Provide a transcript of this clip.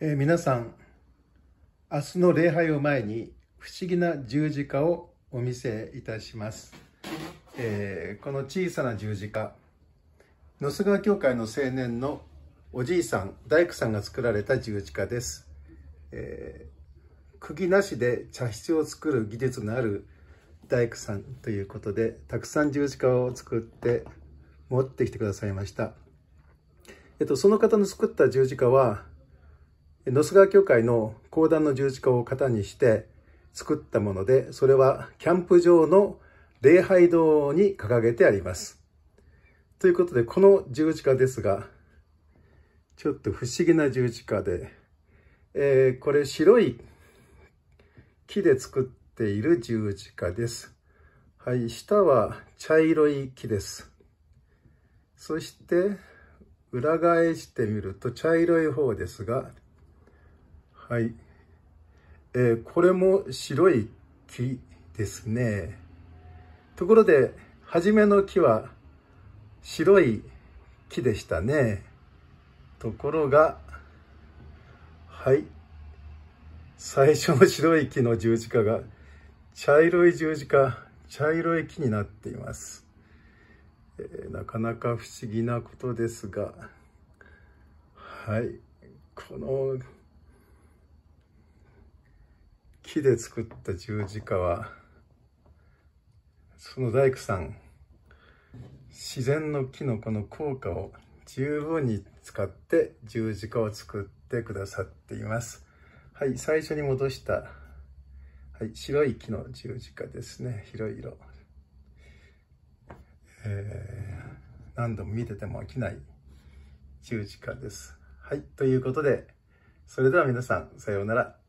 えー、皆さん明日の礼拝を前に不思議な十字架をお見せいたします、えー、この小さな十字架野須川教会の青年のおじいさん大工さんが作られた十字架です、えー、釘なしで茶室を作る技術のある大工さんということでたくさん十字架を作って持ってきてくださいました、えっと、その方の作った十字架は野須川教会の講談の十字架を型にして作ったもので、それはキャンプ場の礼拝堂に掲げてあります。ということで、この十字架ですが、ちょっと不思議な十字架で、えー、これ白い木で作っている十字架です。はい、下は茶色い木です。そして、裏返してみると茶色い方ですが、はい。えー、これも白い木ですね。ところで、初めの木は白い木でしたね。ところが、はい。最初の白い木の十字架が茶色い十字架、茶色い木になっています。えー、なかなか不思議なことですが、はい。この木で作った十字架は、その大工さん、自然の木のこの効果を十分に使って十字架を作ってくださっています。はい、最初に戻した、はい、白い木の十字架ですね、広い色。えー、何度も見てても飽きない十字架です。はい、ということで、それでは皆さん、さようなら。